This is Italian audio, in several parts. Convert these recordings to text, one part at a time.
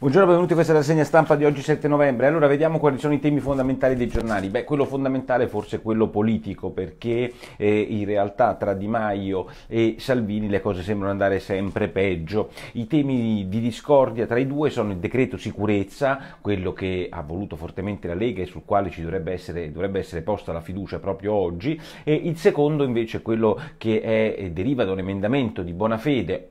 Buongiorno, benvenuti a questa rassegna stampa di oggi 7 novembre. Allora vediamo quali sono i temi fondamentali dei giornali. Beh, quello fondamentale è forse quello politico perché eh, in realtà tra Di Maio e Salvini le cose sembrano andare sempre peggio. I temi di discordia tra i due sono il decreto sicurezza, quello che ha voluto fortemente la Lega e sul quale ci dovrebbe essere, dovrebbe essere posta la fiducia proprio oggi, e il secondo invece quello che è, eh, deriva da un emendamento di buona fede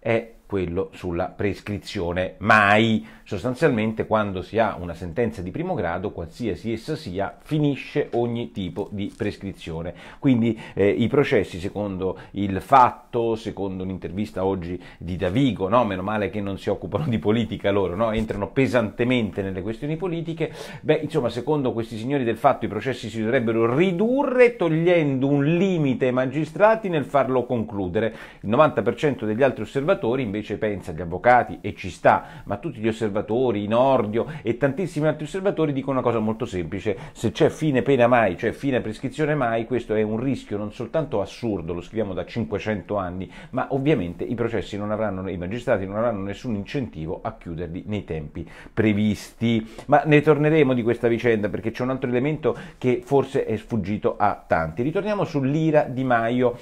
è quello sulla prescrizione. Mai, sostanzialmente, quando si ha una sentenza di primo grado, qualsiasi essa sia, finisce ogni tipo di prescrizione. Quindi eh, i processi, secondo il fatto, secondo un'intervista oggi di Davigo, no? meno male che non si occupano di politica loro, no? entrano pesantemente nelle questioni politiche, beh, insomma, secondo questi signori del fatto i processi si dovrebbero ridurre togliendo un limite ai magistrati nel farlo concludere. Il 90% degli altri osservatori invece invece pensa, gli avvocati, e ci sta, ma tutti gli osservatori, in Nordio e tantissimi altri osservatori dicono una cosa molto semplice, se c'è fine pena mai, cioè fine prescrizione mai, questo è un rischio non soltanto assurdo, lo scriviamo da 500 anni, ma ovviamente i processi non avranno, i magistrati non avranno nessun incentivo a chiuderli nei tempi previsti. Ma ne torneremo di questa vicenda perché c'è un altro elemento che forse è sfuggito a tanti. Ritorniamo sull'ira di Maio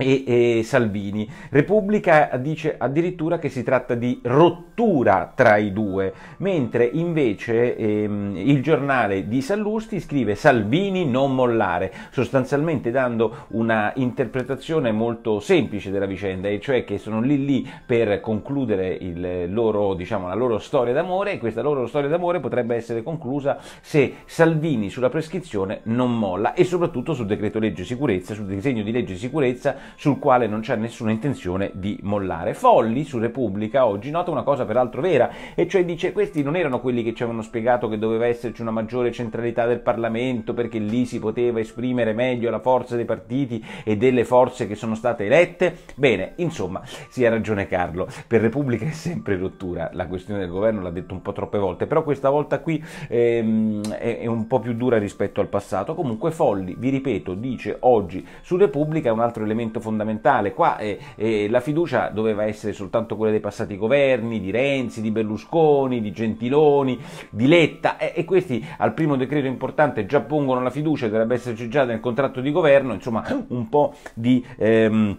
e, e, Salvini. Repubblica dice addirittura che si tratta di rottura tra i due, mentre invece ehm, il giornale di Sallusti scrive Salvini non mollare, sostanzialmente dando una interpretazione molto semplice della vicenda, e cioè che sono lì lì per concludere loro, diciamo, la loro storia d'amore e questa loro storia d'amore potrebbe essere conclusa se Salvini sulla prescrizione non molla e soprattutto sul decreto legge sicurezza, sul disegno di legge sicurezza sul quale non c'è nessuna intenzione di mollare. Folli su Repubblica oggi nota una cosa peraltro vera, e cioè dice questi non erano quelli che ci avevano spiegato che doveva esserci una maggiore centralità del Parlamento perché lì si poteva esprimere meglio la forza dei partiti e delle forze che sono state elette? Bene, insomma, si ha ragione Carlo, per Repubblica è sempre rottura, la questione del governo l'ha detto un po' troppe volte, però questa volta qui ehm, è, un po' più dura rispetto al passato. Comunque Folli, vi ripeto, dice oggi su Repubblica è un altro elemento elemento fondamentale. Qua eh, eh, la fiducia doveva essere soltanto quella dei passati governi, di Renzi, di Berlusconi, di Gentiloni, di Letta e, e questi al primo decreto importante già pongono la fiducia, dovrebbe esserci già nel contratto di governo, insomma un po' di... Ehm,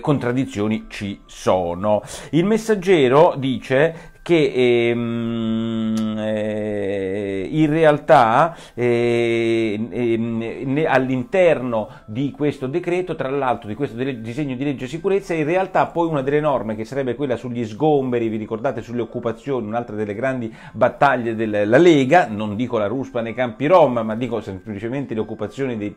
contraddizioni ci sono. Il messaggero dice che ehm, eh, in realtà eh, ehm, all'interno di questo decreto, tra l'altro di questo disegno di legge sicurezza, in realtà poi una delle norme che sarebbe quella sugli sgomberi, vi ricordate sulle occupazioni, un'altra delle grandi battaglie della Lega, non dico la ruspa nei campi rom, ma dico semplicemente le occupazioni dei,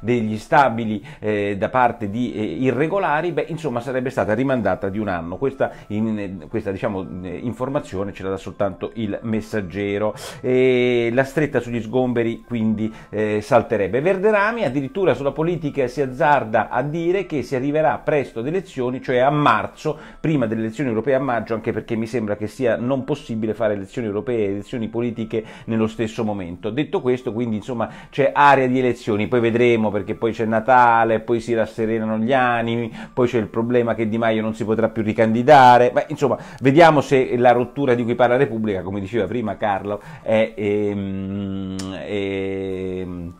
degli stabili eh, da parte di eh, irregolari, beh, insomma sarebbe stata rimandata di un anno. Questa, in, questa diciamo, in eh, informazione ce la dà soltanto il messaggero. E la stretta sugli sgomberi quindi eh, salterebbe. Verderami addirittura sulla politica si azzarda a dire che si arriverà presto ad elezioni, cioè a marzo, prima delle elezioni europee a maggio, anche perché mi sembra che sia non possibile fare elezioni europee e elezioni politiche nello stesso momento. Detto questo, quindi insomma c'è area di elezioni, poi vedremo perché poi c'è Natale, poi si rasserenano gli animi, poi c'è il problema che Di Maio non si potrà più ricandidare, ma insomma vediamo se la la rottura di cui parla Repubblica, come diceva prima Carlo, è, è, ehm, è ehm,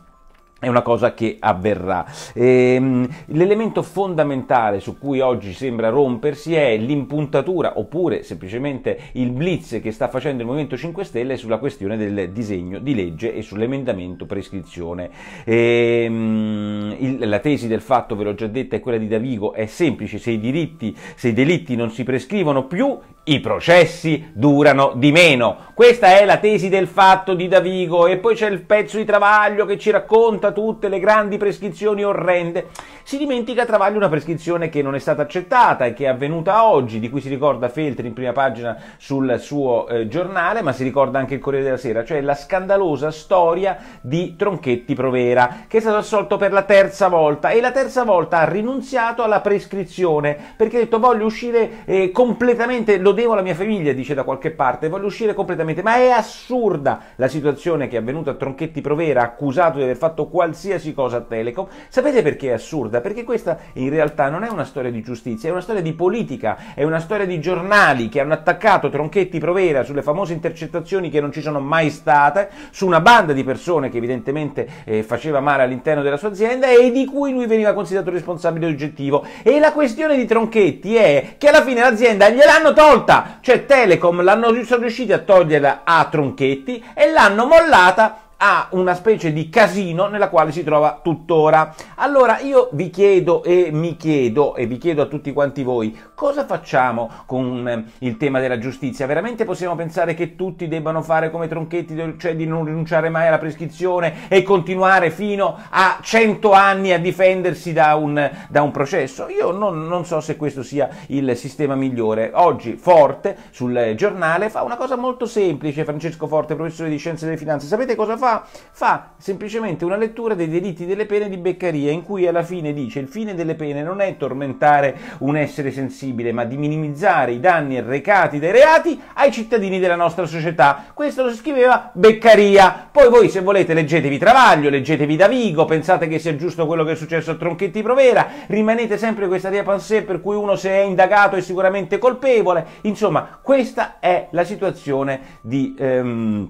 è una cosa che avverrà. Ehm, l'elemento fondamentale su cui oggi sembra rompersi è l'impuntatura oppure semplicemente il blitz che sta facendo il Movimento 5 Stelle sulla questione del disegno di legge e sull'emendamento prescrizione. Ehm, il, la tesi del fatto, ve l'ho già detta, è quella di Davigo, è semplice, se i, diritti, se i delitti non si prescrivono più, i processi durano di meno. Questa è la tesi del fatto di Davigo e poi c'è il pezzo di Travaglio che ci racconta tutte le grandi prescrizioni orrende si dimentica Travaglio una prescrizione che non è stata accettata e che è avvenuta oggi, di cui si ricorda Feltri in prima pagina sul suo eh, giornale, ma si ricorda anche il Corriere della Sera, cioè la scandalosa storia di Tronchetti Provera, che è stato assolto per la terza volta e la terza volta ha rinunziato alla prescrizione perché ha detto voglio uscire eh, completamente, lo devo alla mia famiglia, dice da qualche parte, voglio uscire completamente, ma è assurda la situazione che è avvenuta a Tronchetti Provera, accusato di aver fatto qualsiasi cosa a Telecom. Sapete perché è assurda? assurda, perché questa in realtà non è una storia di giustizia, è una storia di politica, è una storia di giornali che hanno attaccato Tronchetti Provera sulle famose intercettazioni che non ci sono mai state, su una banda di persone che evidentemente eh, faceva male all'interno della sua azienda e di cui lui veniva considerato responsabile oggettivo. E la questione di Tronchetti è che alla fine l'azienda gliel'hanno tolta, cioè Telecom l'hanno, sono riusciti a toglierla a Tronchetti e l'hanno mollata ha una specie di casino nella quale si trova tuttora. Allora io vi chiedo e mi chiedo e vi chiedo a tutti quanti voi cosa facciamo con ehm, il tema della giustizia? Veramente possiamo pensare che tutti debbano fare come tronchetti, cioè di non rinunciare mai alla prescrizione e continuare fino a 100 anni a difendersi da un, da un processo? Io non, non so se questo sia il sistema migliore. Oggi Forte sul giornale fa una cosa molto semplice, Francesco Forte, professore di scienze delle finanze. Sapete cosa fa? fa? Fa semplicemente una lettura dei delitti delle pene di Beccaria, in cui alla fine dice il fine delle pene non è tormentare un essere sensibile, ma di minimizzare i danni arrecati dai reati ai cittadini della nostra società. Questo lo scriveva Beccaria. Poi voi se volete leggetevi Travaglio, leggetevi Davigo, pensate che sia giusto quello che è successo a Tronchetti Provera, rimanete sempre questa idea pansè per cui uno se è indagato è sicuramente colpevole. Insomma, questa è la situazione di... Ehm,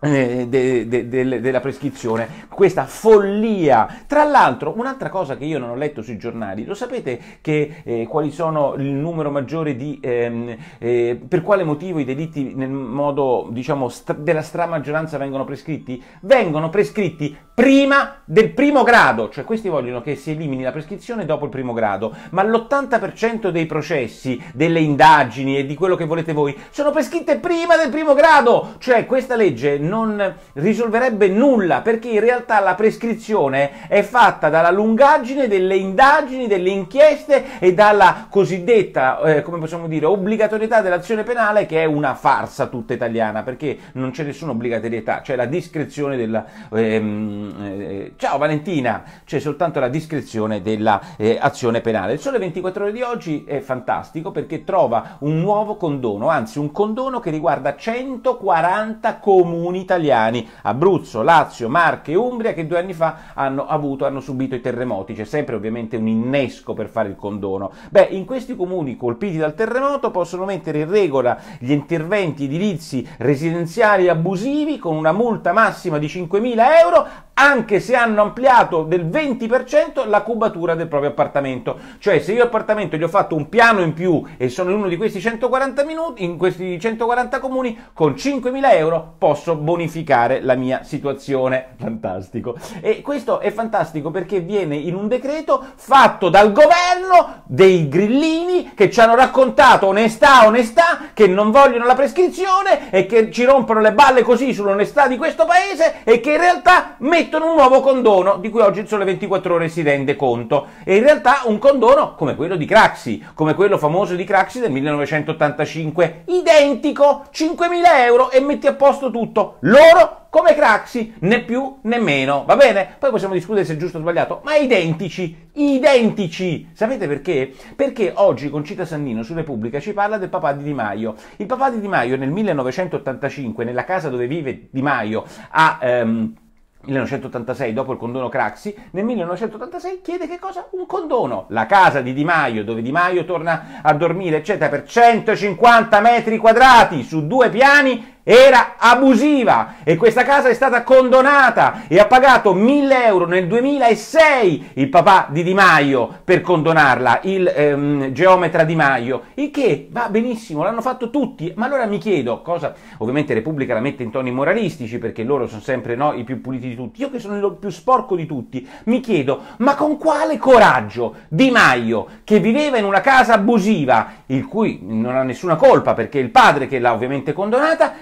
eh, de, de, de, della prescrizione, questa follia. Tra l'altro, un'altra cosa che io non ho letto sui giornali, lo sapete che eh, quali sono il numero maggiore di ehm, eh, per quale motivo i delitti nel modo diciamo stra- della stramaggioranza vengono prescritti? Vengono prescritti prima del primo grado, cioè questi vogliono che si elimini la prescrizione dopo il primo grado, ma l'80% dei processi, delle indagini e di quello che volete voi sono prescritte prima del primo grado, cioè questa legge non risolverebbe nulla perché in realtà la prescrizione è fatta dalla lungaggine delle indagini, delle inchieste e dalla cosiddetta, eh, come possiamo dire, obbligatorietà dell'azione penale che è una farsa tutta italiana perché non c'è nessuna obbligatorietà, c'è la discrezione della... Ehm, eh, ciao Valentina, c'è soltanto la discrezione dell'azione eh, penale. Il sole 24 ore di oggi è fantastico perché trova un nuovo condono, anzi un condono che riguarda 140 comuni italiani, Abruzzo, Lazio, Marche e Umbria che due anni fa hanno, avuto, hanno subito i terremoti. C'è sempre ovviamente un innesco per fare il condono. Beh, in questi comuni colpiti dal terremoto possono mettere in regola gli interventi edilizi residenziali abusivi con una multa massima di 5.000 euro anche se hanno ampliato del 20% la cubatura del proprio appartamento. Cioè se io appartamento gli ho fatto un piano in più e sono in uno di questi 140, minuti, in questi 140 comuni, con 5.000 euro posso bonificare la mia situazione. Fantastico. E questo è fantastico perché viene in un decreto fatto dal governo dei grillini che ci hanno raccontato onestà, onestà, che non vogliono la prescrizione e che ci rompono le balle così sull'onestà di questo paese e che in realtà mettono emettono un nuovo condono di cui oggi il Sole 24 Ore si rende conto. E in realtà un condono come quello di Craxi, come quello famoso di Craxi del 1985, identico, 5.000 euro e metti a posto tutto. Loro come Craxi, né più né meno, va bene? Poi possiamo discutere se è giusto o sbagliato, ma identici, identici! Sapete perché? Perché oggi Concita Sannino su Repubblica ci parla del papà di Di Maio. Il papà di Di Maio nel 1985, nella casa dove vive Di Maio, a... Ehm, 1986, dopo il condono Craxi, nel 1986 chiede che cosa? Un condono. La casa di Di Maio, dove Di Maio torna a dormire, eccetera, per 150 metri quadrati su due piani era abusiva e questa casa è stata condonata e ha pagato 1000 euro nel 2006 il papà di Di Maio per condonarla, il ehm, geometra Di Maio, il che va benissimo, l'hanno fatto tutti, ma allora mi chiedo cosa, ovviamente Repubblica la mette in toni moralistici perché loro sono sempre no, i più puliti di tutti, io che sono il più sporco di tutti, mi chiedo ma con quale coraggio Di Maio che viveva in una casa abusiva il cui non ha nessuna colpa perché il padre che l'ha ovviamente condonata,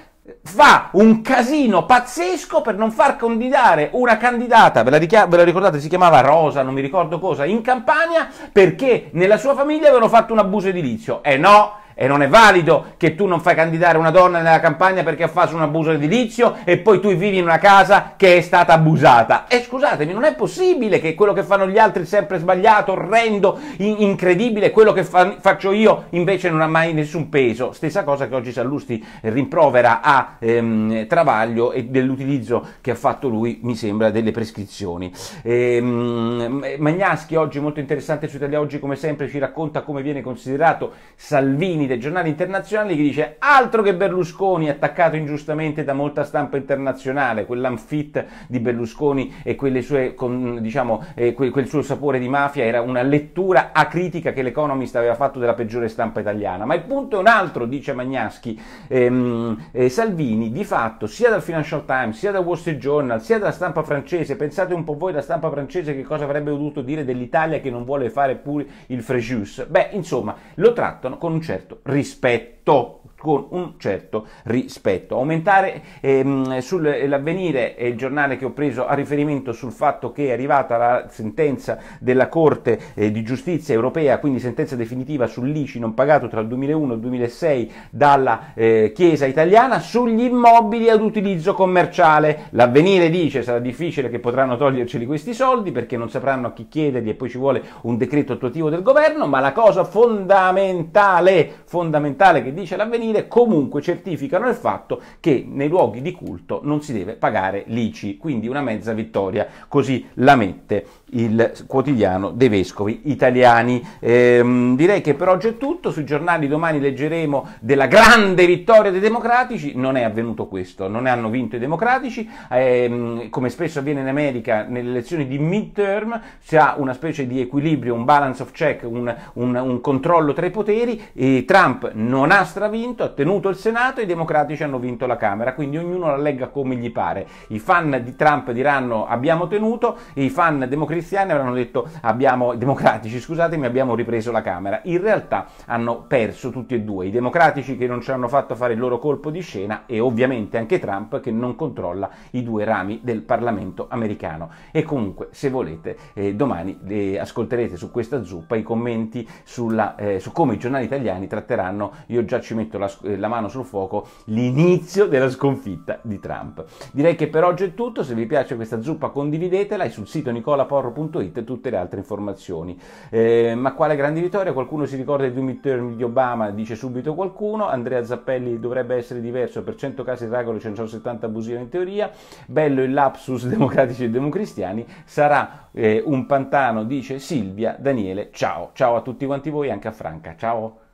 fa un casino pazzesco per non far candidare una candidata, ve la, ve la, ricordate, si chiamava Rosa, non mi ricordo cosa, in Campania, perché nella sua famiglia avevano fatto un abuso edilizio. E eh no, e non è valido che tu non fai candidare una donna nella campagna perché ha fatto un abuso edilizio e poi tu vivi in una casa che è stata abusata. E scusatemi, non è possibile che quello che fanno gli altri è sempre sbagliato, orrendo, in- incredibile, quello che fa- faccio io invece non ha mai nessun peso. Stessa cosa che oggi Sallusti rimprovera a ehm, Travaglio e dell'utilizzo che ha fatto lui, mi sembra, delle prescrizioni. Ehm, Magnaschi oggi molto interessante su Italia Oggi come sempre ci racconta come viene considerato Salvini Unite, giornali internazionali, che dice altro che Berlusconi attaccato ingiustamente da molta stampa internazionale, quell'anfit di Berlusconi e sue, con, diciamo, eh, quel, quel suo sapore di mafia era una lettura acritica che l'Economist aveva fatto della peggiore stampa italiana. Ma il punto è un altro, dice Magnaschi. Ehm, eh, Salvini di fatto sia dal Financial Times, sia da Wall Street Journal, sia dalla stampa francese, pensate un po' voi la stampa francese che cosa avrebbe dovuto dire dell'Italia che non vuole fare pure il Fréjus. Beh, insomma, lo trattano con un certo rispetto sto certo, con un certo rispetto. Aumentare ehm, sull'avvenire è il giornale che ho preso a riferimento sul fatto che è arrivata la sentenza della Corte eh, di Giustizia europea, quindi sentenza definitiva sull'ICI non pagato tra il 2001 e il 2006 dalla eh, Chiesa italiana sugli immobili ad utilizzo commerciale. L'avvenire dice sarà difficile che potranno toglierceli questi soldi perché non sapranno a chi chiederli e poi ci vuole un decreto attuativo del governo, ma la cosa fondamentale, fondamentale che dice l'avvenire, comunque certificano il fatto che nei luoghi di culto non si deve pagare l'ICI, quindi una mezza vittoria, così la mette il quotidiano dei vescovi italiani. Ehm, direi che per oggi è tutto, sui giornali domani leggeremo della grande vittoria dei democratici, non è avvenuto questo, non hanno vinto i democratici, ehm, come spesso avviene in America nelle elezioni di midterm si ha una specie di equilibrio, un balance of check, un, un, un controllo tra i poteri, e Trump non ha Castro ha vinto, ha tenuto il Senato e i democratici hanno vinto la Camera, quindi ognuno la legga come gli pare. I fan di Trump diranno abbiamo tenuto, e i fan democristiani avranno detto abbiamo, democratici scusatemi, abbiamo ripreso la Camera. In realtà hanno perso tutti e due, i democratici che non ci hanno fatto fare il loro colpo di scena e ovviamente anche Trump che non controlla i due rami del Parlamento americano. E comunque, se volete, eh, domani eh, ascolterete su questa zuppa i commenti sulla, eh, su come i giornali italiani tratteranno io già ci metto la, eh, la mano sul fuoco, l'inizio della sconfitta di Trump. Direi che per oggi è tutto, se vi piace questa zuppa condividetela e sul sito nicolaporro.it tutte le altre informazioni. Eh, ma quale grande vittoria? Qualcuno si ricorda dei due midterm di Obama, dice subito qualcuno, Andrea Zappelli dovrebbe essere diverso, per 100 casi di regole 170 abusive in teoria, bello il lapsus democratici e democristiani, sarà eh, un pantano, dice Silvia, Daniele, ciao, ciao a tutti quanti voi, anche a Franca, ciao.